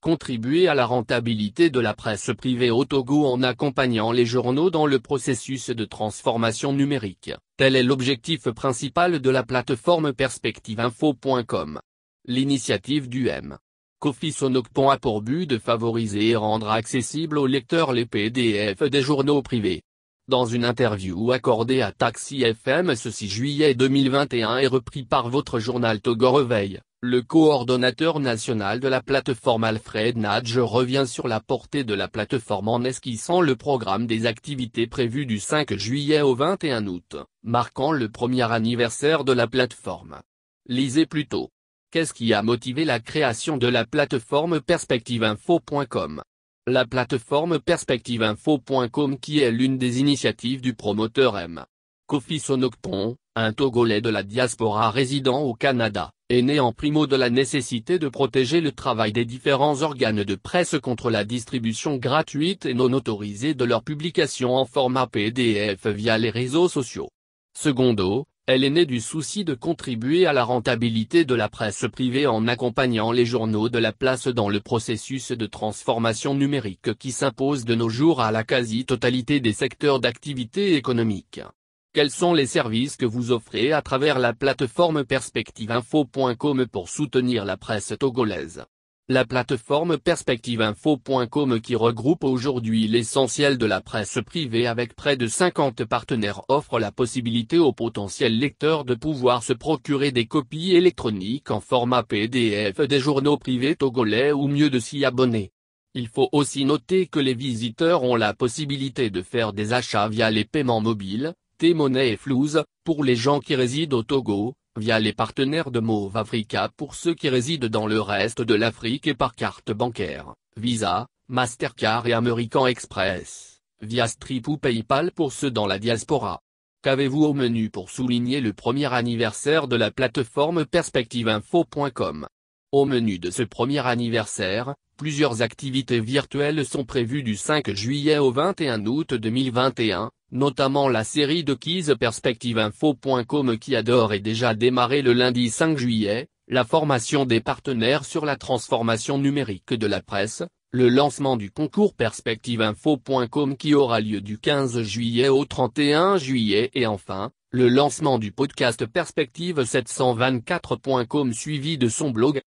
contribuer à la rentabilité de la presse privée au Togo en accompagnant les journaux dans le processus de transformation numérique. Tel est l'objectif principal de la plateforme perspectiveinfo.com. L'initiative du M. Kofi Sonokpon a pour but de favoriser et rendre accessible aux lecteurs les PDF des journaux privés. Dans une interview accordée à Taxi FM ce 6 juillet 2021 et repris par votre journal Togo Reveil, le coordonnateur national de la plateforme Alfred Nadj revient sur la portée de la plateforme en esquissant le programme des activités prévues du 5 juillet au 21 août, marquant le premier anniversaire de la plateforme. Lisez plutôt. Qu'est-ce qui a motivé la création de la plateforme perspectiveinfo.com La plateforme perspectiveinfo.com qui est l'une des initiatives du promoteur M. Kofi Sonokpon, un Togolais de la diaspora résident au Canada est née en primo de la nécessité de protéger le travail des différents organes de presse contre la distribution gratuite et non autorisée de leurs publications en format PDF via les réseaux sociaux. Secondo, elle est née du souci de contribuer à la rentabilité de la presse privée en accompagnant les journaux de la place dans le processus de transformation numérique qui s'impose de nos jours à la quasi-totalité des secteurs d'activité économique. Quels sont les services que vous offrez à travers la plateforme perspectiveinfo.com pour soutenir la presse togolaise La plateforme perspectiveinfo.com qui regroupe aujourd'hui l'essentiel de la presse privée avec près de 50 partenaires offre la possibilité aux potentiels lecteurs de pouvoir se procurer des copies électroniques en format PDF des journaux privés togolais ou mieux de s'y abonner. Il faut aussi noter que les visiteurs ont la possibilité de faire des achats via les paiements mobiles, Monnaie et Flouze, pour les gens qui résident au Togo, via les partenaires de Mauve Africa pour ceux qui résident dans le reste de l'Afrique et par carte bancaire, Visa, Mastercard et American Express, via Strip ou Paypal pour ceux dans la diaspora. Qu'avez-vous au menu pour souligner le premier anniversaire de la plateforme perspectiveinfo.com Au menu de ce premier anniversaire, Plusieurs activités virtuelles sont prévues du 5 juillet au 21 août 2021, notamment la série de Keys perspectiveinfo.com qui adore et déjà démarré le lundi 5 juillet, la formation des partenaires sur la transformation numérique de la presse, le lancement du concours perspectiveinfo.com qui aura lieu du 15 juillet au 31 juillet et enfin, le lancement du podcast Perspective 724.com suivi de son blog,